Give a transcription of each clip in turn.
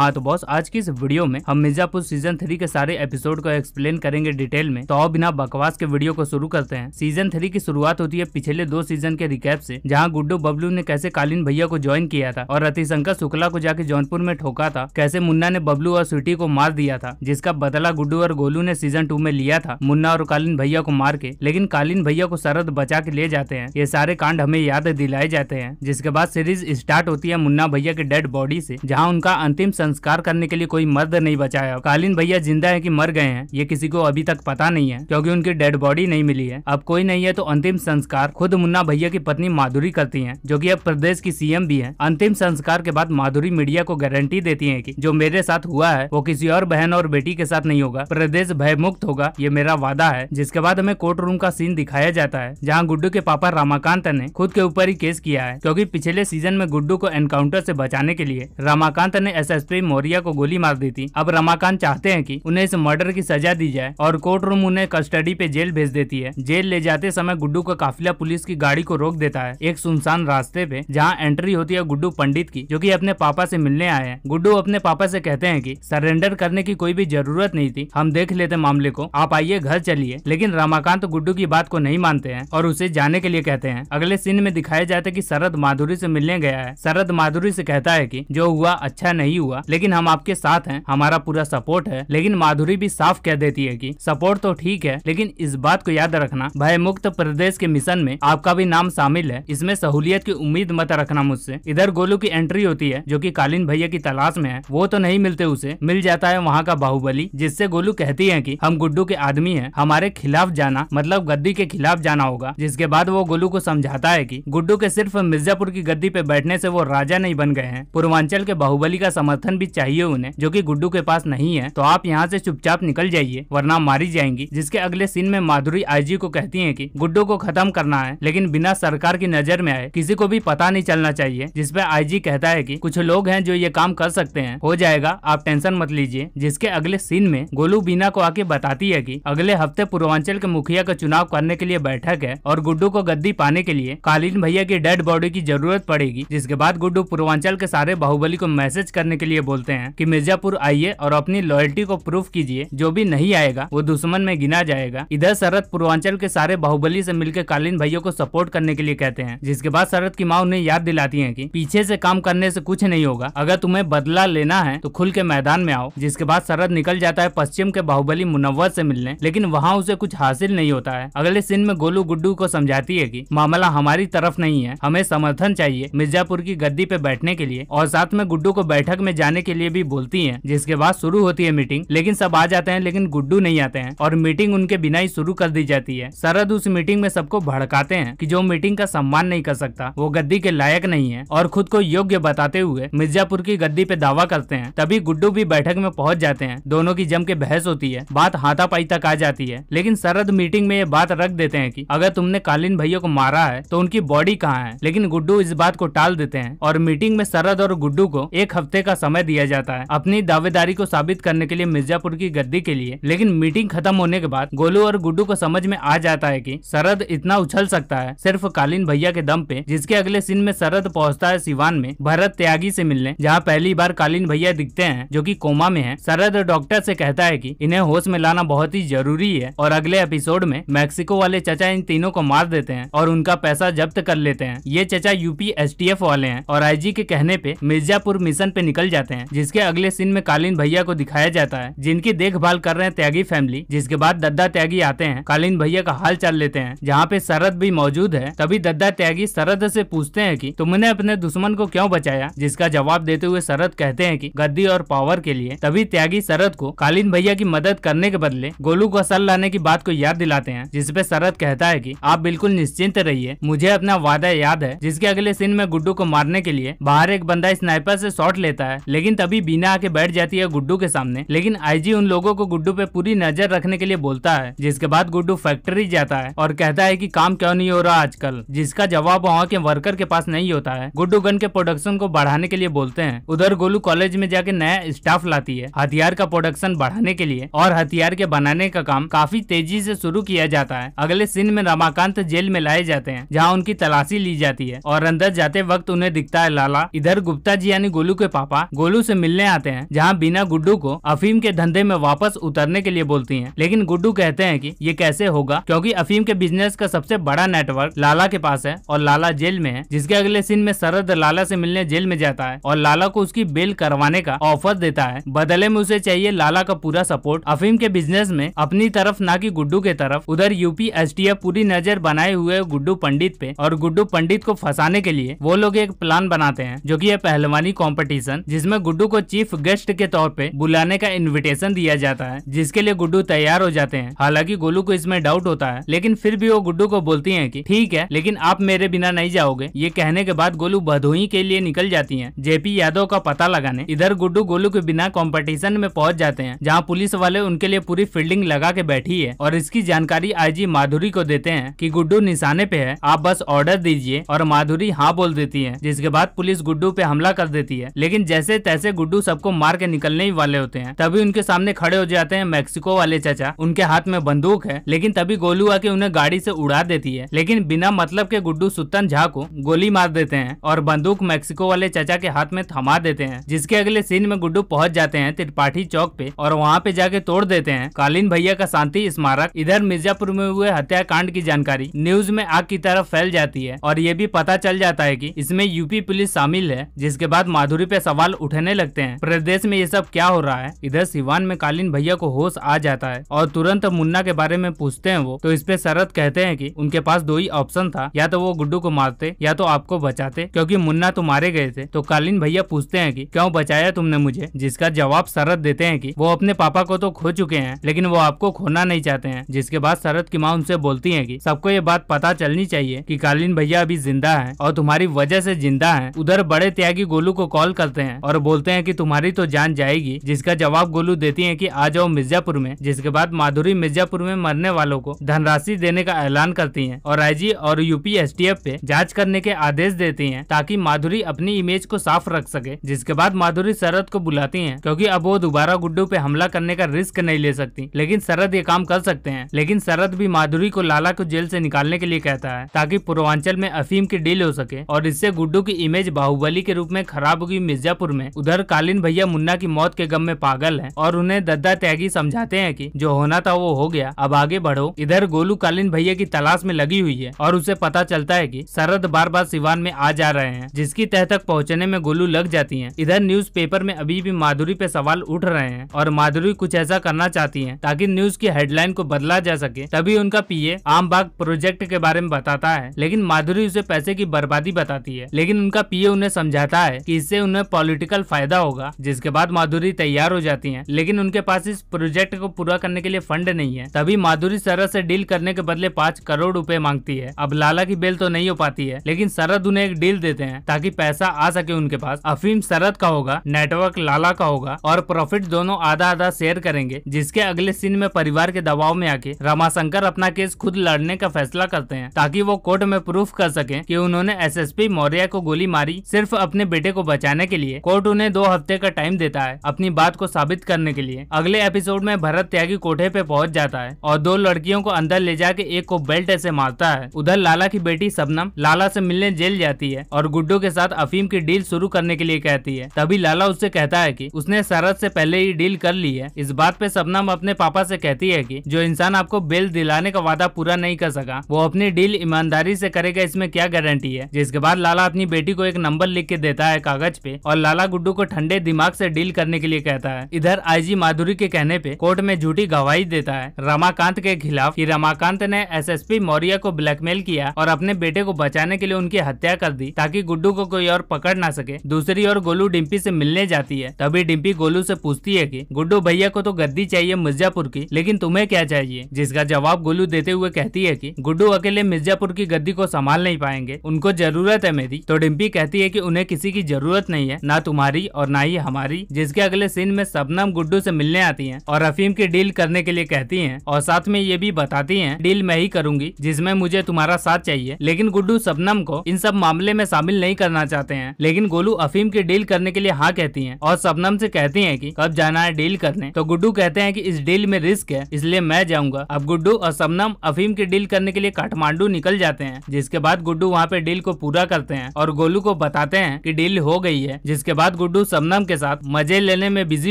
हाँ तो बॉस आज की इस वीडियो में हम मिर्जापुर सीजन थ्री के सारे एपिसोड को एक्सप्लेन करेंगे डिटेल में तो अब बिना बकवास के वीडियो को शुरू करते हैं सीजन थ्री की शुरुआत होती है पिछले दो सीजन के रिकैप से जहाँ गुड्डू बबलू ने कैसे कालीन भैया को ज्वाइन किया था और रतिशंकर शुक्ला को जाके जौनपुर में ठोका था कैसे मुन्ना ने बबलू और स्वीटी को मार दिया था जिसका बदला गुड्डू और गोलू ने सीजन टू में लिया था मुन्ना और कालीन भैया को मार के लेकिन कालीन भैया को शरद बचा के ले जाते हैं ये सारे कांड हमें याद दिलाए जाते हैं जिसके बाद सीरीज स्टार्ट होती है मुन्ना भैया के डेड बॉडी से जहाँ उनका अंतिम संस्कार करने के लिए कोई मर्द नहीं बचा है कालीन भैया जिंदा है की मर गए हैं ये किसी को अभी तक पता नहीं है क्यूँकी उनकी डेड बॉडी नहीं मिली है अब कोई नहीं है तो अंतिम संस्कार खुद मुन्ना भैया की पत्नी माधुरी करती है जो की अब प्रदेश की सीएम भी है अंतिम संस्कार के बाद माधुरी मीडिया को गारंटी देती है की जो मेरे साथ हुआ है वो किसी और बहन और बेटी के साथ नहीं होगा प्रदेश भयमुक्त होगा ये मेरा वादा है जिसके बाद हमें कोर्ट रूम का सीन दिखाया जाता है जहाँ गुड्डू के पापा रामाकांत ने खुद के ऊपर ही केस किया है क्योंकि पिछले सीजन में गुड्डू को एनकाउंटर से बचाने के लिए रामाकांत ने एस प्रेम मौर्य को गोली मार दी थी अब रमाकांत चाहते हैं कि उन्हें इस मर्डर की सजा दी जाए और कोर्ट रूम उन्हें कस्टडी पे जेल भेज देती है जेल ले जाते समय गुड्डू का काफिला पुलिस की गाड़ी को रोक देता है एक सुनसान रास्ते पे जहाँ एंट्री होती है गुड्डू पंडित की जो की अपने पापा ऐसी मिलने आए हैं गुड्डू अपने पापा ऐसी कहते हैं की सरेंडर करने की कोई भी जरूरत नहीं थी हम देख लेते मामले को आप आइए घर चलिए लेकिन रमाकांत गुड्डू की बात को नहीं मानते हैं और उसे जाने के लिए कहते हैं अगले सीन में दिखाया जाता है कि शरद माधुरी से मिलने गया है शरद माधुरी से कहता है कि जो हुआ अच्छा नहीं हुआ होगा लेकिन हम आपके साथ हैं हमारा पूरा सपोर्ट है लेकिन माधुरी भी साफ कह देती है कि सपोर्ट तो ठीक है लेकिन इस बात को याद रखना भय मुक्त प्रदेश के मिशन में आपका भी नाम शामिल है इसमें सहूलियत की उम्मीद मत रखना मुझसे इधर गोलू की एंट्री होती है जो की कालीन भैया की तलाश में है वो तो नहीं मिलते उसे मिल जाता है वहाँ का बाहुबली जिससे गोलू कहती है की हम गुड्डू के आदमी है हमारे खिलाफ जाना मतलब गद्दी के खिलाफ जाना होगा जिसके बाद वो गोलू को समझाता है की गुड्डू के सिर्फ मिर्जापुर की गद्दी पे बैठने से वो राजा नहीं बन गए हैं पूर्वांचल के बाहुबली का समर्थन समर्थन भी चाहिए उन्हें जो की गुड्डू के पास नहीं है तो आप यहाँ से चुपचाप निकल जाइए वरना मारी जाएंगी जिसके अगले सीन में माधुरी आईजी को कहती है की गुड्डू को खत्म करना है लेकिन बिना सरकार की नजर में आए किसी को भी पता नहीं चलना चाहिए जिसपे जी कहता है की कुछ लोग है जो ये काम कर सकते हैं हो जाएगा आप टेंशन मत लीजिए जिसके अगले सीन में गोलू बीना को आके बताती है की अगले हफ्ते पूर्वांचल के मुखिया का चुनाव करने के लिए बैठक है और गुड्डू को गद्दी पाने के लिए कालीन भैया की डेड बॉडी की जरूरत पड़ेगी जिसके बाद गुड्डू पूर्वांचल के सारे बाहुबली को मैसेज करने के लिए लिए बोलते हैं कि मिर्जापुर आइए और अपनी लॉयल्टी को प्रूफ कीजिए जो भी नहीं आएगा वो दुश्मन में गिना जाएगा इधर शरद पूर्वांचल के सारे बाहुबली से मिलकर कालीन भाइयों को सपोर्ट करने के लिए कहते हैं जिसके बाद शरद की माँ उन्हें याद दिलाती है की पीछे से काम करने से कुछ नहीं होगा अगर तुम्हें बदला लेना है तो खुल के मैदान में आओ जिसके बाद शरद निकल जाता है पश्चिम के बाहुबली मुनवर से मिलने लेकिन वहाँ उसे कुछ हासिल नहीं होता है अगले सीन में गोलू गुड्डू को समझाती है की मामला हमारी तरफ नहीं है हमें समर्थन चाहिए मिर्जापुर की गद्दी पे बैठने के लिए और साथ में गुड्डू को बैठक में जाने जाने के लिए भी बोलती है जिसके बाद शुरू होती है मीटिंग लेकिन सब आ जाते हैं लेकिन गुड्डू नहीं आते हैं और मीटिंग उनके बिना ही शुरू कर दी जाती है शरद उस मीटिंग में सबको भड़काते हैं की जो मीटिंग का सम्मान नहीं कर सकता वो गद्दी के लायक नहीं है और खुद को योग्य बताते हुए मिर्जापुर की गद्दी पे दावा करते हैं तभी गुड्डू भी बैठक में पहुंच जाते हैं दोनों की जम के बहस होती है बात हाथापाई तक आ जाती है लेकिन शरद मीटिंग में ये बात रख देते हैं कि अगर तुमने कालीन भैया को मारा है तो उनकी बॉडी कहाँ है लेकिन गुड्डू इस बात को टाल देते हैं और मीटिंग में शरद और गुड्डू को एक हफ्ते का समय समय दिया जाता है अपनी दावेदारी को साबित करने के लिए मिर्जापुर की गद्दी के लिए लेकिन मीटिंग खत्म होने के बाद गोलू और गुड्डू को समझ में आ जाता है की शरद इतना उछल सकता है सिर्फ कालीन भैया के दम पे जिसके अगले सीन में शरद पहुँचता है सिवान में भरत त्यागी ऐसी मिलने जहाँ पहली बार कालीन भैया दिखते हैं जो की कोमा में है शरद डॉक्टर ऐसी कहता है की इन्हें होश में लाना बहुत ही जरूरी है और अगले एपिसोड में मैक्सिको वाले चचा इन तीनों को मार देते हैं और उनका पैसा जब्त कर लेते हैं ये चचा यूपी एसटीएफ वाले हैं और आईजी के कहने पे मिर्जापुर मिशन पे निकल जाते जाते हैं जिसके अगले सीन में कालीन भैया को दिखाया जाता है जिनकी देखभाल कर रहे हैं त्यागी फैमिली जिसके बाद दद्दा त्यागी आते हैं कालीन भैया का हाल चाल लेते हैं जहाँ पे शरद भी मौजूद है तभी दद्दा त्यागी शरद से पूछते हैं कि तुमने अपने दुश्मन को क्यों बचाया जिसका जवाब देते हुए शरद कहते हैं कि गद्दी और पावर के लिए तभी त्यागी शरद को कालीन भैया की मदद करने के बदले गोलू को असल लाने की बात को याद दिलाते हैं जिसपे शरद कहता है की आप बिल्कुल निश्चिंत रहिए मुझे अपना वादा याद है जिसके अगले सीन में गुड्डू को मारने के लिए बाहर एक बंदा स्नाइपर से शॉट लेता है लेकिन तभी बीना आके बैठ जाती है गुड्डू के सामने लेकिन आईजी उन लोगों को गुड्डू पे पूरी नजर रखने के लिए बोलता है जिसके बाद गुड्डू फैक्ट्री जाता है और कहता है की काम क्यों नहीं हो रहा आजकल जिसका जवाब वहाँ के वर्कर के पास नहीं होता है गुड्डू गन के प्रोडक्शन को बढ़ाने के लिए बोलते हैं उधर गोलू कॉलेज में जाके नया स्टाफ लाती है हथियार का प्रोडक्शन बढ़ाने के लिए और हथियार के बनाने का काम काफी तेजी से शुरू किया जाता है अगले सीन में रमाकांत जेल में लाए जाते हैं जहाँ उनकी तलाशी ली जाती है और अंदर जाते वक्त उन्हें दिखता है लाला इधर गुप्ता जी यानी गोलू के पापा गोलू गोलू से मिलने आते हैं जहाँ बीना गुड्डू को अफीम के धंधे में वापस उतरने के लिए बोलती है लेकिन गुड्डू कहते हैं की ये कैसे होगा क्यूँकी अफीम के बिजनेस का सबसे बड़ा नेटवर्क लाला के पास है और लाला जेल में है जिसके अगले सीन में शरद लाला ऐसी मिलने जेल में जाता है और लाला को उसकी बेल करवाने का ऑफर देता है बदले में उसे चाहिए लाला का पूरा सपोर्ट अफीम के बिजनेस में अपनी तरफ ना कि गुड्डू के तरफ उधर यूपी एस पूरी नजर बनाए हुए गुड्डू पंडित पे और गुड्डू पंडित को फंसाने के लिए वो लोग एक प्लान बनाते हैं जो की है पहलवानी कॉम्पिटिशन जिसमें जिसमें गुड्डू को चीफ गेस्ट के तौर पे बुलाने का इनविटेशन दिया जाता है जिसके लिए गुड्डू तैयार हो जाते हैं हालांकि गोलू को इसमें डाउट होता है लेकिन फिर भी वो गुड्डू को बोलती है की ठीक है लेकिन आप मेरे बिना नहीं जाओगे ये कहने के बाद गोलू भदोही के लिए निकल जाती है जेपी यादव का पता लगाने इधर गुड्डू गोलू के बिना कॉम्पिटिशन में पहुँच जाते हैं जहाँ पुलिस वाले उनके लिए पूरी फील्डिंग लगा के बैठी है और इसकी जानकारी आईजी माधुरी को देते हैं कि गुड्डू निशाने पे है आप बस ऑर्डर दीजिए और माधुरी हाँ बोल देती है जिसके बाद पुलिस गुड्डू पे हमला कर देती है लेकिन जैसे तैसे गुड्डू सबको मार के निकलने ही वाले होते हैं तभी उनके सामने खड़े हो जाते हैं मैक्सिको वाले चाचा उनके हाथ में बंदूक है लेकिन तभी गोलू आके उन्हें गाड़ी से उड़ा देती है लेकिन बिना मतलब के गुड्डू सुतन झा को गोली मार देते हैं और बंदूक मैक्सिको वाले चाचा के हाथ में थमा देते हैं जिसके अगले सीन में गुड्डू पहुंच जाते हैं त्रिपाठी चौक पे और वहाँ पे जाके तोड़ देते हैं कालीन भैया का शांति स्मारक इधर मिर्जापुर में हुए हत्याकांड की जानकारी न्यूज में आग की तरफ फैल जाती है और ये भी पता चल जाता है की इसमें यूपी पुलिस शामिल है जिसके बाद माधुरी पे सवाल उठ उठने लगते हैं प्रदेश में ये सब क्या हो रहा है इधर सिवान में कालीन भैया को होश आ जाता है और तुरंत मुन्ना के बारे में पूछते हैं वो तो इस पे कहते हैं कि उनके पास दो ही ऑप्शन था या तो वो गुड्डू को मारते या तो आपको बचाते क्योंकि मुन्ना तो मारे गए थे तो कालीन भैया पूछते हैं कि क्यों बचाया तुमने मुझे जिसका जवाब शरद देते हैं कि वो अपने पापा को तो खो चुके हैं लेकिन वो आपको खोना नहीं चाहते हैं जिसके बाद शरद की माँ उनसे बोलती है की सबको ये बात पता चलनी चाहिए कि कालीन भैया अभी जिंदा है और तुम्हारी वजह से जिंदा है उधर बड़े त्यागी गोलू को कॉल करते हैं और बोलते हैं कि तुम्हारी तो जान जाएगी जिसका जवाब गोलू देती है कि आ जाओ मिर्जापुर में जिसके बाद माधुरी मिर्जापुर में मरने वालों को धनराशि देने का ऐलान करती है और आईजी और यूपी एस पे जाँच करने के आदेश देती है ताकि माधुरी अपनी इमेज को साफ रख सके जिसके बाद माधुरी शरद को बुलाती है क्यूँकी अब वो दोबारा गुड्डू पे हमला करने का रिस्क नहीं ले सकती लेकिन शरद ये काम कर सकते हैं लेकिन शरद भी माधुरी को लाला को जेल से निकालने के लिए कहता है ताकि पूर्वांचल में अफीम की डील हो सके और इससे गुड्डू की इमेज बाहुबली के रूप में खराब होगी मिर्जापुर में उधर कालीन भैया मुन्ना की मौत के गम में पागल हैं और उन्हें दद्दा त्यागी समझाते हैं कि जो होना था वो हो गया अब आगे बढ़ो इधर गोलू कालीन भैया की तलाश में लगी हुई है और उसे पता चलता है कि शरद बार बार सिवान में आ जा रहे हैं जिसकी तह तक पहुँचने में गोलू लग जाती है इधर न्यूज में अभी भी माधुरी पे सवाल उठ रहे हैं और माधुरी कुछ ऐसा करना चाहती है ताकि न्यूज की हेडलाइन को बदला जा सके तभी उनका पीए आम बाग प्रोजेक्ट के बारे में बताता है लेकिन माधुरी उसे पैसे की बर्बादी बताती है लेकिन उनका पीए उन्हें समझाता है कि इससे उन्हें पॉलिटिकल साल फायदा होगा जिसके बाद माधुरी तैयार हो जाती है लेकिन उनके पास इस प्रोजेक्ट को पूरा करने के लिए फंड नहीं है तभी माधुरी शरद से डील करने के बदले पाँच करोड़ रूपए मांगती है अब लाला की बेल तो नहीं हो पाती है लेकिन शरद उन्हें एक डील देते हैं ताकि पैसा आ सके उनके पास अफीम शरद का होगा नेटवर्क लाला का होगा और प्रॉफिट दोनों आधा आधा शेयर करेंगे जिसके अगले सीन में परिवार के दबाव में आके रमाशंकर अपना केस खुद लड़ने का फैसला करते हैं ताकि वो कोर्ट में प्रूफ कर सके कि उन्होंने एसएसपी मौर्य को गोली मारी सिर्फ अपने बेटे को बचाने के लिए कोर्ट उन्हें दो हफ्ते का टाइम देता है अपनी बात को साबित करने के लिए अगले एपिसोड में भरत त्यागी कोठे पे पहुंच जाता है और दो लड़कियों को अंदर ले जाके एक को बेल्ट ऐसे मारता है उधर लाला की बेटी सबनम लाला से मिलने जेल जाती है और गुड्डू के साथ अफीम की डील शुरू करने के लिए कहती है तभी लाला उससे कहता है की उसने शरद से पहले ही डील कर ली है इस बात पे सबनम अपने पापा से कहती है की जो इंसान आपको बेल दिलाने का वादा पूरा नहीं कर सका वो अपनी डील ईमानदारी से करेगा इसमें क्या गारंटी है जिसके बाद लाला अपनी बेटी को एक नंबर लिख के देता है कागज पे और लाला गुड्डू को ठंडे दिमाग से डील करने के लिए कहता है इधर आईजी माधुरी के कहने पे कोर्ट में झूठी गवाही देता है रमाकांत के खिलाफ कि रमाकांत ने एसएसपी मौर्य को ब्लैकमेल किया और अपने बेटे को बचाने के लिए उनकी हत्या कर दी ताकि गुड्डू को कोई और पकड़ ना सके दूसरी ओर गोलू डिम्पी से मिलने जाती है तभी डिम्पी गोलू से पूछती है की गुड्डू भैया को तो गद्दी चाहिए मिर्जापुर की लेकिन तुम्हें क्या चाहिए जिसका जवाब गोलू देते हुए कहती है की गुड्डू अकेले मिर्जापुर की गद्दी को संभाल नहीं पाएंगे उनको जरूरत है मेरी तो डिम्पी कहती है की उन्हें किसी की जरूरत नहीं है ना तुम्हारे तुम्हारी और ना ही हमारी जिसके अगले सीन में सबनम गुड्डू से मिलने आती हैं और अफीम की डील करने के लिए कहती हैं और साथ में ये भी बताती हैं डील मैं ही करूंगी जिसमें मुझे तुम्हारा साथ चाहिए लेकिन गुड्डू सबनम को इन सब मामले में शामिल नहीं करना चाहते हैं लेकिन गोलू अफीम की डील करने के लिए हाँ कहती है और सबनम से कहती है की कब जाना है डील करने तो गुड्डू कहते हैं की इस डील में रिस्क है इसलिए मैं जाऊंगा अब गुड्डू और सबनम अफीम की डील करने के लिए काठमांडू निकल जाते हैं जिसके बाद गुड्डू वहाँ पे डील को पूरा करते हैं और गोलू को बताते हैं की डील हो गई है जिसके बाद बाद गुड्डू सबनम के साथ मजे लेने में बिजी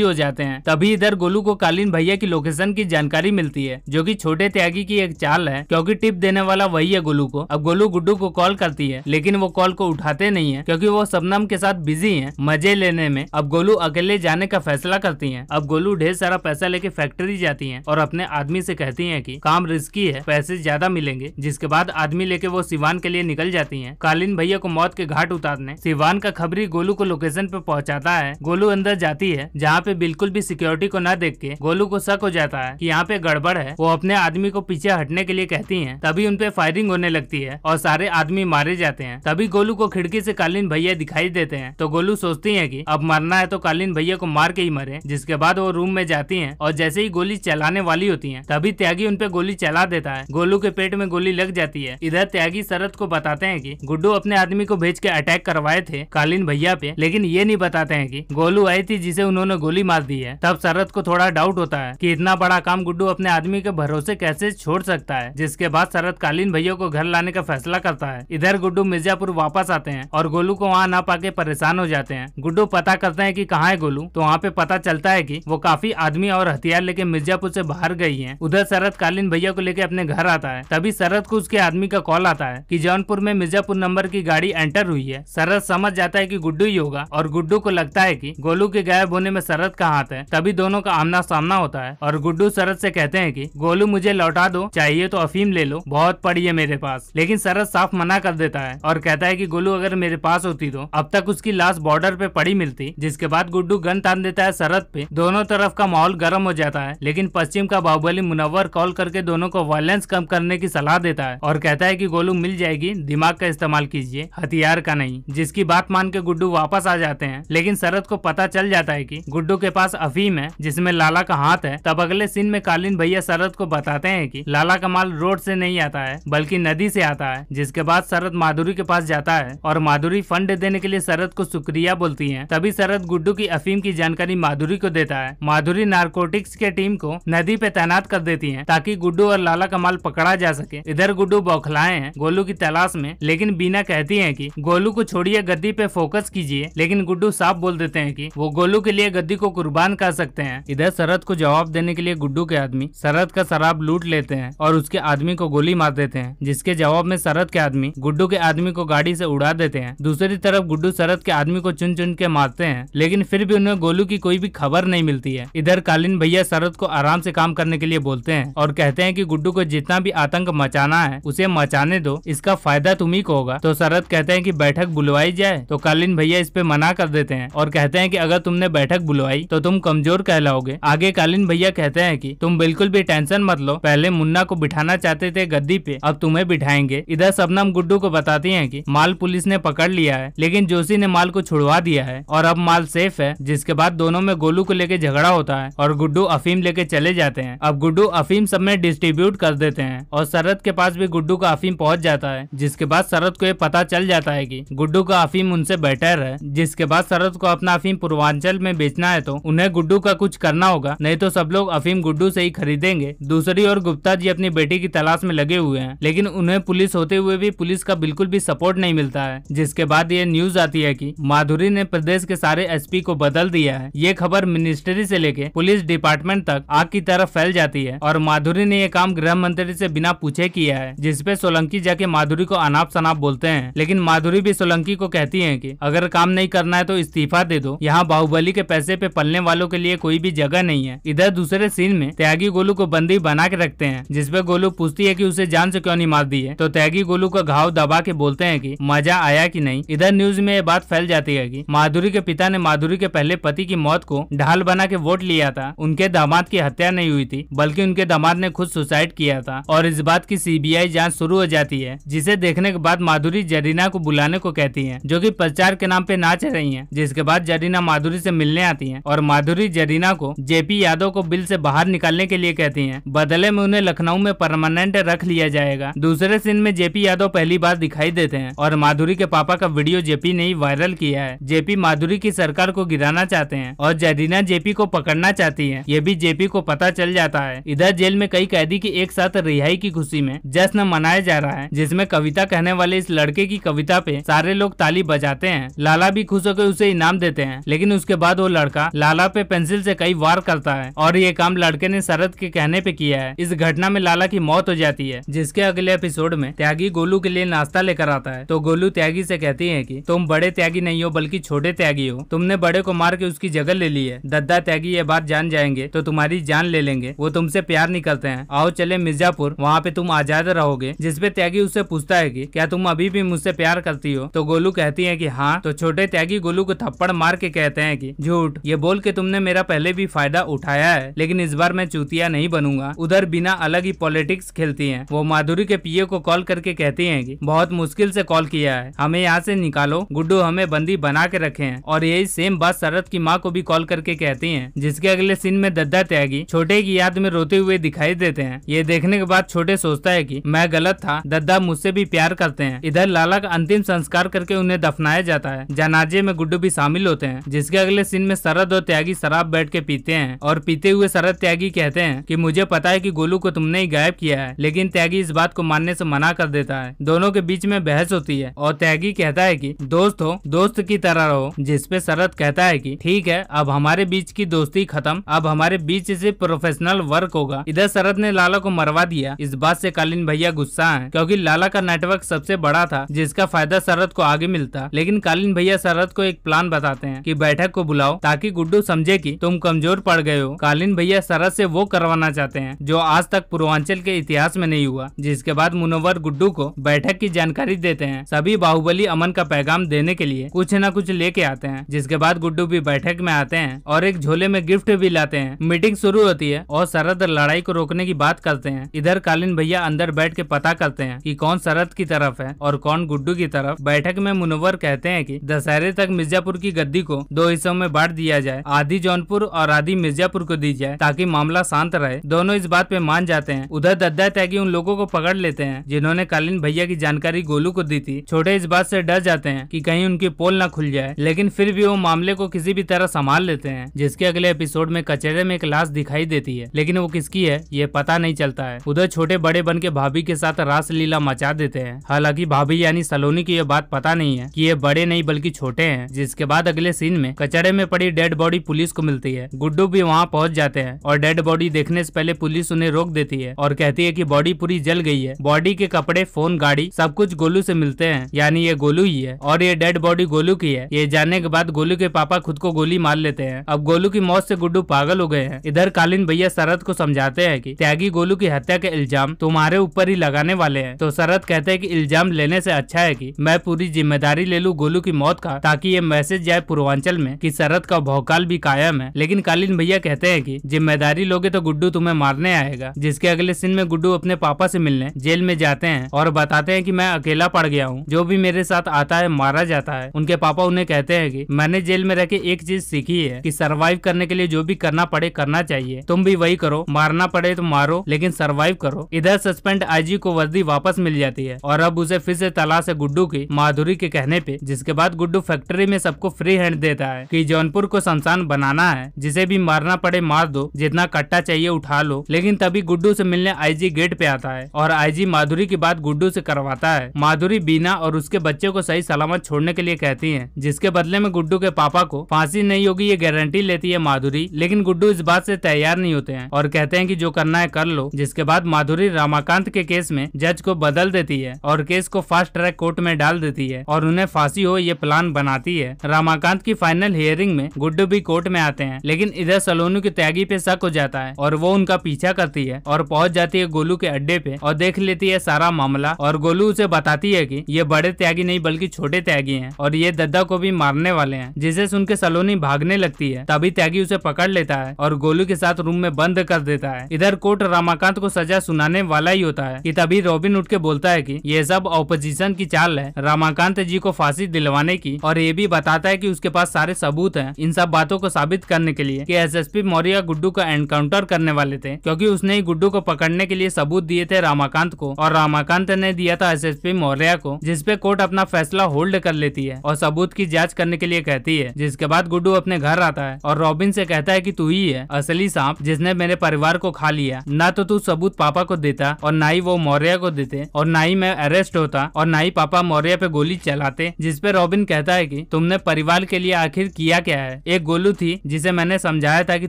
हो जाते हैं तभी इधर गोलू को कालीन भैया की लोकेशन की जानकारी मिलती है जो की छोटे त्यागी की एक चाल है क्यूँकी टिप देने वाला वही है गोलू को अब गोलू गुड्डू को कॉल करती है लेकिन वो कॉल को उठाते नहीं है क्यूँकी वो सबनम के साथ बिजी है मजे लेने में अब गोलू अकेले जाने का फैसला करती है अब गोलू ढेर सारा पैसा लेके फैक्ट्री जाती है और अपने आदमी से कहती है की काम रिस्की है पैसे ज्यादा मिलेंगे जिसके बाद आदमी लेके वो सिवान के लिए निकल जाती है कालीन भैया को मौत के घाट उतारने सिवान का खबरी गोलू को लोकेशन पे पहुंचाता है गोलू अंदर जाती है जहाँ पे बिल्कुल भी सिक्योरिटी को न देख के गोलू को शक हो जाता है कि यहाँ पे गड़बड़ है वो अपने आदमी को पीछे हटने के लिए कहती है तभी उनपे फायरिंग होने लगती है और सारे आदमी मारे जाते हैं तभी गोलू को खिड़की से कालीन भैया दिखाई देते हैं तो गोलू सोचती है की अब मरना है तो कालीन भैया को मार के ही मरे जिसके बाद वो रूम में जाती है और जैसे ही गोली चलाने वाली होती है तभी त्यागी उनपे गोली चला देता है गोलू के पेट में गोली लग जाती है इधर त्यागी शरद को बताते हैं कि गुड्डू अपने आदमी को भेज के अटैक करवाए थे कालीन भैया पे लेकिन ये नहीं बताते हैं कि गोलू आई थी जिसे उन्होंने गोली मार दी है तब शरद को थोड़ा डाउट होता है कि इतना बड़ा काम गुड्डू अपने आदमी के भरोसे कैसे छोड़ सकता है जिसके बाद शरद कालीन भैया को घर लाने का फैसला करता है इधर गुड्डू मिर्जापुर वापस आते हैं और गोलू को वहाँ न पाके परेशान हो जाते हैं गुड्डू पता करते हैं की कहाँ है गोलू तो वहाँ पे पता चलता है की वो काफी आदमी और हथियार लेके मिर्जापुर ऐसी बाहर गई है उधर शरद कालीन भैया को लेके अपने घर आता है तभी शरद को उसके आदमी का कॉल आता है की जौनपुर में मिर्जापुर नंबर की गाड़ी एंटर हुई है शरद समझ जाता है की गुड्डू ही होगा और गुड्डू गुड्डू को लगता है कि गोलू के गायब होने में शरद का हाथ है तभी दोनों का आमना सामना होता है और गुड्डू शरद से कहते हैं कि गोलू मुझे लौटा दो चाहिए तो अफीम ले लो बहुत पड़ी है मेरे पास लेकिन शरद साफ मना कर देता है और कहता है की गोलू अगर मेरे पास होती तो अब तक उसकी लाश बॉर्डर पे पड़ी मिलती जिसके बाद गुड्डू गन तान देता है शरद पे दोनों तरफ का माहौल गर्म हो जाता है लेकिन पश्चिम का बाहुबली मुनवर कॉल करके दोनों को वायलेंस कम करने की सलाह देता है और कहता है कि गोलू मिल जाएगी दिमाग का इस्तेमाल कीजिए हथियार का नहीं जिसकी बात मान के गुड्डू वापस आ जाते हैं हैं लेकिन शरद को पता चल जाता है कि गुड्डू के पास अफीम है जिसमें लाला का हाथ है तब अगले सीन में कालीन भैया शरद को बताते हैं कि लाला का माल रोड से नहीं आता है बल्कि नदी से आता है जिसके बाद शरद माधुरी के पास जाता है और माधुरी फंड देने के लिए शरद को शुक्रिया बोलती है तभी शरद गुड्डू की अफीम की जानकारी माधुरी को देता है माधुरी नार्कोटिक्स के टीम को नदी पे तैनात कर देती है ताकि गुड्डू और लाला का माल पकड़ा जा सके इधर गुड्डू बौखलाए हैं गोलू की तलाश में लेकिन बीना कहती है की गोलू को छोड़िए गद्दी पे फोकस कीजिए लेकिन गुड्डू गोलू साफ बोल देते हैं कि वो गोलू के लिए गद्दी को कुर्बान कर सकते हैं इधर शरद को जवाब देने के लिए गुड्डू के आदमी शरद का शराब लूट लेते हैं और उसके आदमी को गोली मार देते हैं जिसके जवाब में शरद के आदमी गुड्डू के आदमी को गाड़ी से उड़ा देते हैं दूसरी तरफ गुड्डू शरद के आदमी को चुन चुन के मारते हैं लेकिन फिर भी उन्हें गोलू की कोई भी खबर नहीं मिलती है इधर कालीन भैया शरद को आराम से काम करने के लिए बोलते हैं और कहते हैं कि गुड्डू को जितना भी आतंक मचाना है उसे मचाने दो इसका फायदा तुम्ही को होगा तो शरद कहते हैं कि बैठक बुलवाई जाए तो कालीन भैया इस पे मना कर देते देते हैं और कहते हैं कि अगर तुमने बैठक बुलवाई तो तुम कमजोर कहलाओगे आगे कालीन भैया कहते हैं कि तुम बिल्कुल भी टेंशन मत लो पहले मुन्ना को बिठाना चाहते थे गद्दी पे अब तुम्हें बिठाएंगे इधर सबनम गुड्डू को बताती है की माल पुलिस ने पकड़ लिया है लेकिन जोशी ने माल को छुड़वा दिया है और अब माल सेफ है जिसके बाद दोनों में गोलू को लेके झगड़ा होता है और गुड्डू अफीम लेके चले जाते हैं अब गुड्डू अफीम सब में डिस्ट्रीब्यूट कर देते हैं और शरद के पास भी गुड्डू का अफीम पहुंच जाता है जिसके बाद शरद को ये पता चल जाता है कि गुड्डू का अफीम उनसे बेटर है जिसके बाद प्रभात शरद को अपना अफीम पूर्वांचल में बेचना है तो उन्हें गुड्डू का कुछ करना होगा नहीं तो सब लोग अफीम गुड्डू से ही खरीदेंगे दूसरी ओर गुप्ता जी अपनी बेटी की तलाश में लगे हुए हैं लेकिन उन्हें पुलिस होते हुए भी पुलिस का बिल्कुल भी सपोर्ट नहीं मिलता है जिसके बाद ये न्यूज आती है की माधुरी ने प्रदेश के सारे एस को बदल दिया है ये खबर मिनिस्ट्री ऐसी लेके पुलिस डिपार्टमेंट तक आग की तरफ फैल जाती है और माधुरी ने ये काम गृह मंत्री ऐसी बिना पूछे किया है जिसपे सोलंकी जाके माधुरी को अनाप शनाप बोलते हैं लेकिन माधुरी भी सोलंकी को कहती है की अगर काम नहीं करना है तो तो इस्तीफा दे दो यहाँ बाहुबली के पैसे पे पलने वालों के लिए कोई भी जगह नहीं है इधर दूसरे सीन में त्यागी गोलू को बंदी बना के रखते हैं जिसपे गोलू पूछती है की उसे जान से क्यों नहीं मार दी है तो त्यागी गोलू का घाव दबा के बोलते हैं की मजा आया की नहीं इधर न्यूज में ये बात फैल जाती है की माधुरी के पिता ने माधुरी के पहले पति की मौत को ढाल बना के वोट लिया था उनके दामाद की हत्या नहीं हुई थी बल्कि उनके दामाद ने खुद सुसाइड किया था और इस बात की सीबीआई जांच शुरू हो जाती है जिसे देखने के बाद माधुरी जरीना को बुलाने को कहती है जो कि प्रचार के नाम पे नाच रही है है जिसके बाद जरीना माधुरी से मिलने आती है और माधुरी जरीना को जेपी यादव को बिल से बाहर निकालने के लिए कहती है बदले में उन्हें लखनऊ में परमानेंट रख लिया जाएगा दूसरे सीन में जेपी यादव पहली बार दिखाई देते हैं और माधुरी के पापा का वीडियो जेपी ने वायरल किया है जेपी माधुरी की सरकार को गिराना चाहते हैं और जरीना जेपी को पकड़ना चाहती है ये भी जेपी को पता चल जाता है इधर जेल में कई कैदी की एक साथ रिहाई की खुशी में जश्न मनाया जा रहा है जिसमे कविता कहने वाले इस लड़के की कविता पे सारे लोग ताली बजाते हैं लाला भी खुश होकर उसे इनाम देते हैं लेकिन उसके बाद वो लड़का लाला पे पेंसिल से कई वार करता है और ये काम लड़के ने शरद के कहने पे किया है इस घटना में लाला की मौत हो जाती है जिसके अगले एपिसोड में त्यागी गोलू के लिए नाश्ता लेकर आता है तो गोलू त्यागी से कहती है की तुम बड़े त्यागी नहीं हो बल्कि छोटे त्यागी हो तुमने बड़े को मार के उसकी जगह ले ली है दद्दा त्यागी ये बात जान जाएंगे तो तुम्हारी जान ले लेंगे वो तुमसे प्यार नहीं करते हैं आओ चले मिर्जापुर वहाँ पे तुम आजाद रहोगे जिसपे त्यागी उससे पूछता है की क्या तुम अभी भी मुझसे प्यार करती हो तो गोलू कहती है की हाँ तो छोटे त्यागी गोलू गोलू को थप्पड़ मार के कहते हैं कि झूठ ये बोल के तुमने मेरा पहले भी फायदा उठाया है लेकिन इस बार मैं चूतिया नहीं बनूंगा उधर बिना अलग ही पॉलिटिक्स खेलती है वो माधुरी के पीए को कॉल करके कहती है की बहुत मुश्किल से कॉल किया है हमें यहाँ से निकालो गुड्डू हमें बंदी बना के रखे है और यही सेम बात शरद की माँ को भी कॉल करके कहती है जिसके अगले सीन में दद्दा त्यागी छोटे की याद में रोते हुए दिखाई देते हैं ये देखने के बाद छोटे सोचता है की मैं गलत था दद्दा मुझसे भी प्यार करते हैं इधर लाला का अंतिम संस्कार करके उन्हें दफनाया जाता है जनाजे में गुड्डू गुड्डू भी शामिल होते हैं जिसके अगले सीन में शरद और त्यागी शराब बैठ के पीते हैं और पीते हुए शरद त्यागी कहते हैं की मुझे पता है की गोलू को तुमने ही गायब किया है लेकिन त्यागी इस बात को मानने से मना कर देता है दोनों के बीच में बहस होती है और त्यागी कहता है की दोस्त हो दोस्त की तरह रहो जिसपे शरद कहता है की ठीक है अब हमारे बीच की दोस्ती खत्म अब हमारे बीच से प्रोफेशनल वर्क होगा इधर शरद ने लाला को मरवा दिया इस बात ऐसी कालीन भैया गुस्सा है क्यूँकी लाला का नेटवर्क सबसे बड़ा था जिसका फायदा शरद को आगे मिलता लेकिन कालीन भैया शरद को एक प्लान बताते हैं कि बैठक को बुलाओ ताकि गुड्डू समझे कि तुम कमजोर पड़ गए हो कालीन भैया शरद से वो करवाना चाहते हैं जो आज तक पूर्वांचल के इतिहास में नहीं हुआ जिसके बाद मुनोवर गुड्डू को बैठक की जानकारी देते हैं सभी बाहुबली अमन का पैगाम देने के लिए कुछ न कुछ लेके आते हैं जिसके बाद गुड्डू भी बैठक में आते हैं और एक झोले में गिफ्ट भी लाते हैं मीटिंग शुरू होती है और शरद लड़ाई को रोकने की बात करते हैं इधर कालीन भैया अंदर बैठ के पता करते हैं कि कौन शरद की तरफ है और कौन गुड्डू की तरफ बैठक में मुनोवर कहते हैं कि दशहरे तक मिर्जापुर की गद्दी को दो हिस्सों में बांट दिया जाए आधी जौनपुर और आधी मिर्जापुर को दी जाए ताकि मामला शांत रहे दोनों इस बात पे मान जाते हैं उधर दद्दा त्यागी उन लोगों को पकड़ लेते हैं जिन्होंने कालीन भैया की जानकारी गोलू को दी थी छोटे इस बात से डर जाते हैं कि कहीं उनकी पोल न खुल जाए लेकिन फिर भी वो मामले को किसी भी तरह संभाल लेते हैं जिसके अगले एपिसोड में कचहरे में एक लाश दिखाई देती है लेकिन वो किसकी है ये पता नहीं चलता है उधर छोटे बड़े बन के भाभी के साथ रास लीला मचा देते हैं हालांकि भाभी यानी सलोनी की ये बात पता नहीं है कि ये बड़े नहीं बल्कि छोटे हैं जिसके बाद अगले सीन में कचरे में पड़ी डेड बॉडी पुलिस को मिलती है गुड्डू भी वहाँ पहुँच जाते हैं और डेड बॉडी देखने से पहले पुलिस उन्हें रोक देती है और कहती है की बॉडी पूरी जल गई है बॉडी के कपड़े फोन गाड़ी सब कुछ गोलू से मिलते हैं यानी ये गोलू ही है और ये डेड बॉडी गोलू की है ये जाने के बाद गोलू के पापा खुद को गोली मार लेते हैं अब गोलू की मौत से गुड्डू पागल हो गए हैं इधर कालीन भैया शरद को समझाते हैं कि त्यागी गोलू की हत्या के इल्जाम तुम्हारे ऊपर ही लगाने वाले हैं तो शरद कहते हैं कि इल्जाम लेने से अच्छा है कि मैं पूरी जिम्मेदारी ले लूँ गोलू की मौत का ताकि ये ये मैसेज जाए पूर्वांचल में कि शरद का भौकाल भी कायम है लेकिन कालीन भैया कहते हैं कि जिम्मेदारी लोगे तो गुड्डू तुम्हें मारने आएगा जिसके अगले दिन में गुड्डू अपने पापा से मिलने जेल में जाते हैं और बताते हैं कि मैं अकेला पड़ गया हूँ जो भी मेरे साथ आता है मारा जाता है उनके पापा उन्हें कहते हैं की मैंने जेल में रह के एक चीज सीखी है की सरवाइव करने के लिए जो भी करना पड़े करना चाहिए तुम भी वही करो मारना पड़े तो मारो लेकिन सर्वाइव करो इधर सस्पेंड आईजी को वर्दी वापस मिल जाती है और अब उसे फिर से तलाश है गुड्डू की माधुरी के कहने पे जिसके बाद गुड्डू फैक्ट्री में सबको फ्री हैंड देता है कि जौनपुर को शमशान बनाना है जिसे भी मारना पड़े मार दो जितना कट्टा चाहिए उठा लो लेकिन तभी गुड्डू से मिलने आईजी गेट पे आता है और आईजी माधुरी की बात गुड्डू से करवाता है माधुरी बीना और उसके बच्चे को सही सलामत छोड़ने के लिए कहती है जिसके बदले में गुड्डू के पापा को फांसी नहीं होगी ये गारंटी लेती है माधुरी लेकिन गुड्डू इस बात से तैयार नहीं होते हैं और कहते हैं कि जो करना है कर लो जिसके बाद माधुरी रामाकांत के केस में जज को बदल देती है और केस को फास्ट ट्रैक कोर्ट में डाल देती है और उन्हें फांसी हो ये प्लान बनाती है है रामाकांत की फाइनल हियरिंग में गुड्डू भी कोर्ट में आते हैं लेकिन इधर सलोनू के त्यागी पे शक हो जाता है और वो उनका पीछा करती है और पहुंच जाती है गोलू के अड्डे पे और देख लेती है सारा मामला और गोलू उसे बताती है की ये बड़े त्यागी नहीं बल्कि छोटे त्यागी है और ये दद्दा को भी मारने वाले है जिसे सुन के सलोनी भागने लगती है तभी त्यागी उसे पकड़ लेता है और गोलू के साथ रूम में बंद कर देता है इधर कोर्ट रामाकांत को सजा सुनाने वाला ही होता है की तभी रॉबिन उठ के बोलता है की ये सब ऑपोजिशन की चाल है रामाकांत जी को फांसी दिलवाने की और ये भी बताता है कि उसके पास सारे सबूत हैं इन सब बातों को साबित करने के लिए कि एसएसपी मौर्य गुड्डू का एनकाउंटर करने वाले थे क्योंकि उसने ही गुड्डू को पकड़ने के लिए सबूत दिए थे रामाकांत को और रामाकांत ने दिया था पी मौर्य को जिसपे कोर्ट अपना फैसला होल्ड कर लेती है और सबूत की जाँच करने के लिए कहती है जिसके बाद गुड्डू अपने घर आता है और रॉबिन से कहता है की तू ही है असली सांप जिसने मेरे परिवार को खा लिया न तो तू सबूत पापा को देता और ना ही वो मौर्य को देते और न ही मैं अरेस्ट होता और ना ही पापा मौर्य पे गोली चलाते जिसपे रॉबिन कहता है की तुमने परिवार के लिए आखिर किया क्या है एक गोलू थी जिसे मैंने समझाया था कि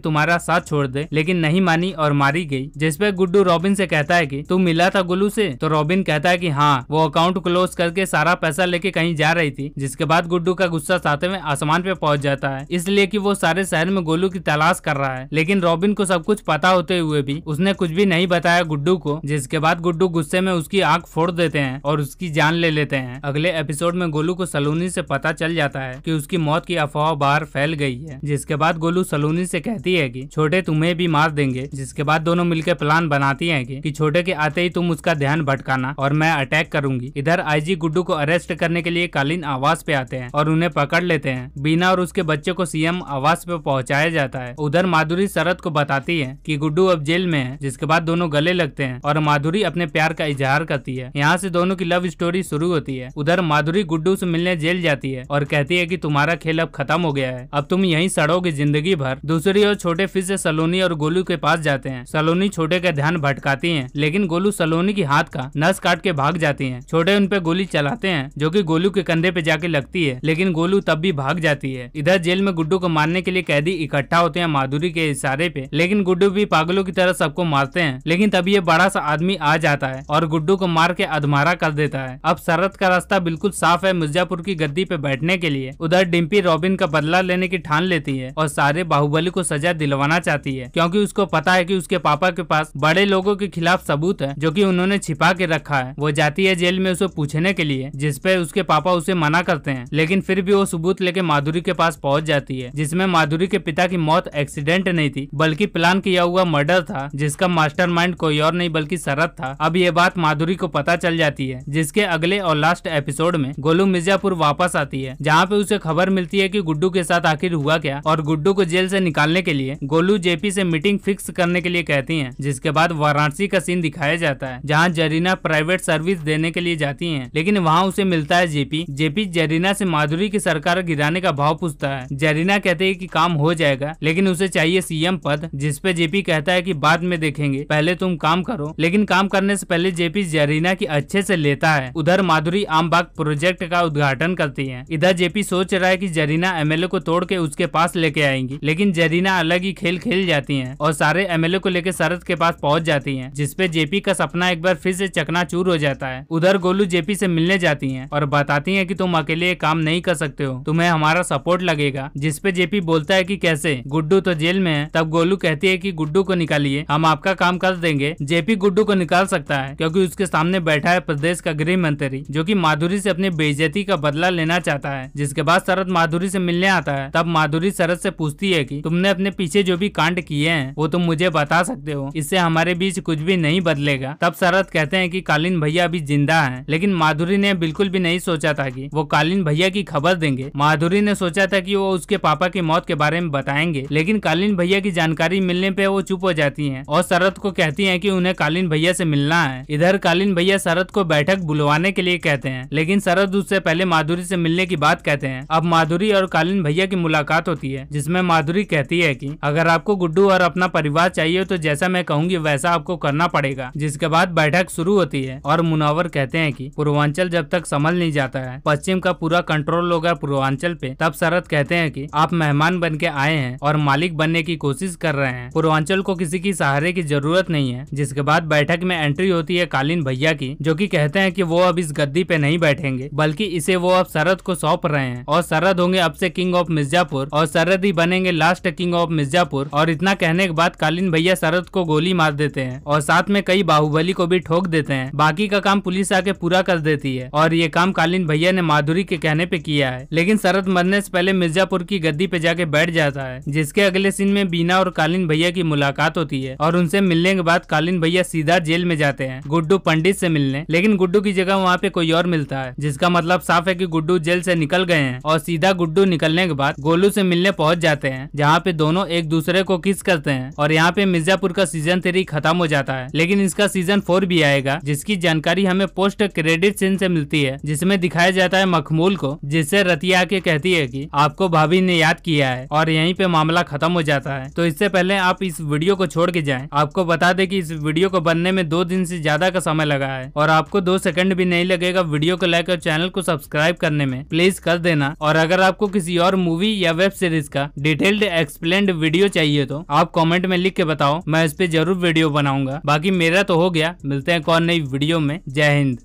तुम्हारा साथ छोड़ दे लेकिन नहीं मानी और मारी गई जिसपे गुड्डू रॉबिन से कहता है कि तू मिला था गोलू से तो रॉबिन कहता है कि हाँ वो अकाउंट क्लोज करके सारा पैसा लेके कहीं जा रही थी जिसके बाद गुड्डू का गुस्सा सातवें आसमान पे पहुंच जाता है इसलिए कि वो सारे शहर में गोलू की तलाश कर रहा है लेकिन रॉबिन को सब कुछ पता होते हुए भी उसने कुछ भी नहीं बताया गुड्डू को जिसके बाद गुड्डू गुस्से में उसकी आंख फोड़ देते हैं और उसकी जान ले लेते हैं अगले एपिसोड में गोलू को सलूनी से पता चल जाता है होता है कि उसकी मौत की अफवाह बाहर फैल गई है जिसके बाद गोलू सलूनी से कहती है कि छोटे तुम्हें भी मार देंगे जिसके बाद दोनों मिलकर प्लान बनाती है कि, छोटे के आते ही तुम उसका ध्यान भटकाना और मैं अटैक करूंगी इधर आईजी गुड्डू को अरेस्ट करने के लिए कालीन आवास पे आते हैं और उन्हें पकड़ लेते हैं बीना और उसके बच्चे को सीएम आवास पे पहुँचाया जाता है उधर माधुरी शरद को बताती है की गुड्डू अब जेल में है जिसके बाद दोनों गले लगते हैं और माधुरी अपने प्यार का इजहार करती है यहाँ से दोनों की लव स्टोरी शुरू होती है उधर माधुरी गुड्डू से मिलने जेल जाती है और कहती कहती है कि तुम्हारा खेल अब खत्म हो गया है अब तुम यहीं सड़ोगे जिंदगी भर दूसरी ओर छोटे फिर से सलोनी और गोलू के पास जाते हैं सलोनी छोटे का ध्यान भटकाती है लेकिन गोलू सलोनी की हाथ का नस काट के भाग जाती है छोटे उनपे गोली चलाते हैं जो की गोलू के कंधे पे जाके लगती है लेकिन गोलू तब भी भाग जाती है इधर जेल में गुड्डू को मारने के लिए कैदी इकट्ठा होते हैं माधुरी के इशारे पे लेकिन गुड्डू भी पागलों की तरह सबको मारते हैं लेकिन तभी ये बड़ा सा आदमी आ जाता है और गुड्डू को मार के अधमारा कर देता है अब शरद का रास्ता बिल्कुल साफ है मिर्जापुर की गद्दी पे बैठने के लिए जाती है उधर डिम्पी रॉबिन का बदला लेने की ठान लेती है और सारे बाहुबली को सजा दिलवाना चाहती है क्योंकि उसको पता है कि उसके पापा के पास बड़े लोगों के खिलाफ सबूत है जो कि उन्होंने छिपा के रखा है वो जाती है जेल में उसे पूछने के लिए जिसपे उसके पापा उसे मना करते हैं लेकिन फिर भी वो सबूत लेके माधुरी के पास पहुँच जाती है जिसमे माधुरी के पिता की मौत एक्सीडेंट नहीं थी बल्कि प्लान किया हुआ मर्डर था जिसका मास्टर कोई और नहीं बल्कि शरद था अब ये बात माधुरी को पता चल जाती है जिसके अगले और लास्ट एपिसोड में गोलू मिर्जापुर वापस आती है जहाँ यहाँ पे उसे खबर मिलती है कि गुड्डू के साथ आखिर हुआ क्या और गुड्डू को जेल से निकालने के लिए गोलू जेपी से मीटिंग फिक्स करने के लिए कहती है जिसके बाद वाराणसी का सीन दिखाया जाता है जहाँ जरीना प्राइवेट सर्विस देने के लिए जाती है लेकिन वहाँ उसे मिलता है जेपी जेपी जरीना से माधुरी की सरकार गिराने का भाव पूछता है जरीना कहते है की काम हो जाएगा लेकिन उसे चाहिए सीएम पद जिसपे जेपी कहता है की बाद में देखेंगे पहले तुम काम करो लेकिन काम करने ऐसी पहले जेपी जरीना की अच्छे ऐसी लेता है उधर माधुरी बाग प्रोजेक्ट का उद्घाटन करती है इधर जेपी जेपी सोच रहा है कि जरीना एमएलए को तोड़ के उसके पास लेके आएंगी लेकिन जरीना अलग ही खेल खेल जाती है और सारे एमएलए को लेकर शरद के पास पहुँच जाती है जिसपे जेपी का सपना एक बार फिर से चकनाचूर हो जाता है उधर गोलू जेपी से मिलने जाती है और बताती है की तुम अकेले काम नहीं कर सकते हो तुम्हें हमारा सपोर्ट लगेगा जिसपे जेपी बोलता है की कैसे गुड्डू तो जेल में है तब गोलू कहती है की गुड्डू को निकालिए हम आपका काम कर देंगे जेपी गुड्डू को निकाल सकता है क्योंकि उसके सामने बैठा है प्रदेश का गृह मंत्री जो की माधुरी से अपनी बेइज्जती का बदला लेना चाहता है जिसके बाद शरद माधुरी से मिलने आता है तब माधुरी शरद से पूछती है कि तुमने अपने पीछे जो भी कांड किए हैं वो तुम मुझे बता सकते हो इससे हमारे बीच कुछ भी नहीं बदलेगा तब शरद कहते हैं कि कालीन भैया अभी जिंदा है लेकिन माधुरी ने बिल्कुल भी नहीं सोचा था कि वो कालीन भैया की खबर देंगे माधुरी ने सोचा था कि वो उसके पापा की मौत के बारे में बताएंगे लेकिन कालीन भैया की जानकारी मिलने पे वो चुप हो जाती है और शरद को कहती है कि उन्हें कालीन भैया से मिलना है इधर कालीन भैया शरद को बैठक बुलवाने के लिए कहते हैं लेकिन शरद उससे पहले माधुरी से मिलने की बात कहते हैं अब माधुरी और कालीन भैया की मुलाकात होती है जिसमे माधुरी कहती है की अगर आपको गुड्डू और अपना परिवार चाहिए तो जैसा मैं कहूँगी वैसा आपको करना पड़ेगा जिसके बाद बैठक शुरू होती है और मुनावर कहते हैं की पूर्वांचल जब तक संभल नहीं जाता है पश्चिम का पूरा कंट्रोल होगा पूर्वांचल पे तब शरद कहते हैं की आप मेहमान बन के आए हैं और मालिक बनने की कोशिश कर रहे हैं पूर्वांचल को किसी की सहारे की जरूरत नहीं है जिसके बाद बैठक में एंट्री होती है कालीन भैया की जो की कहते हैं की वो अब इस गद्दी पे नहीं बैठेंगे बल्कि इसे वो अब शरद को सौंप रहे रहे हैं और शरद होंगे अब से किंग ऑफ मिर्जापुर और शरद ही बनेंगे लास्ट किंग ऑफ मिर्जापुर और इतना कहने के बाद कालीन भैया शरद को गोली मार देते हैं और साथ में कई बाहुबली को भी ठोक देते हैं बाकी का काम पुलिस आके पूरा कर देती है और ये काम कालीन भैया ने माधुरी के कहने पे किया है लेकिन शरद मरने से पहले मिर्जापुर की गद्दी पे जाके बैठ जाता है जिसके अगले सीन में बीना और कालीन भैया की मुलाकात होती है और उनसे मिलने के बाद कालीन भैया सीधा जेल में जाते हैं गुड्डू पंडित से मिलने लेकिन गुड्डू की जगह वहाँ पे कोई और मिलता है जिसका मतलब साफ है की गुड्डू जेल से निकल गए हैं और सीधा गुड्डू निकलने के बाद गोलू से मिलने पहुंच जाते हैं जहां पे दोनों एक दूसरे को किस करते हैं और यहाँ पे मिर्जापुर का सीजन थ्री खत्म हो जाता है लेकिन इसका सीजन फोर भी आएगा जिसकी जानकारी हमें पोस्ट क्रेडिट सीन से मिलती है जिसमे दिखाया जाता है मखमूल को जिससे रतिया आके कहती है की आपको भाभी ने याद किया है और यही पे मामला खत्म हो जाता है तो इससे पहले आप इस वीडियो को छोड़ के जाए आपको बता दे की इस वीडियो को बनने में दो दिन ऐसी ज्यादा का समय लगा है और आपको दो सेकंड भी नहीं लगेगा वीडियो को लाइक और चैनल को सब्सक्राइब करने में प्लीज कर देना और अगर आपको किसी और मूवी या वेब सीरीज का डिटेल्ड एक्सप्लेन वीडियो चाहिए तो आप कॉमेंट में लिख के बताओ मैं इस पे जरूर वीडियो बनाऊंगा बाकी मेरा तो हो गया मिलते हैं कौन नई वीडियो में जय हिंद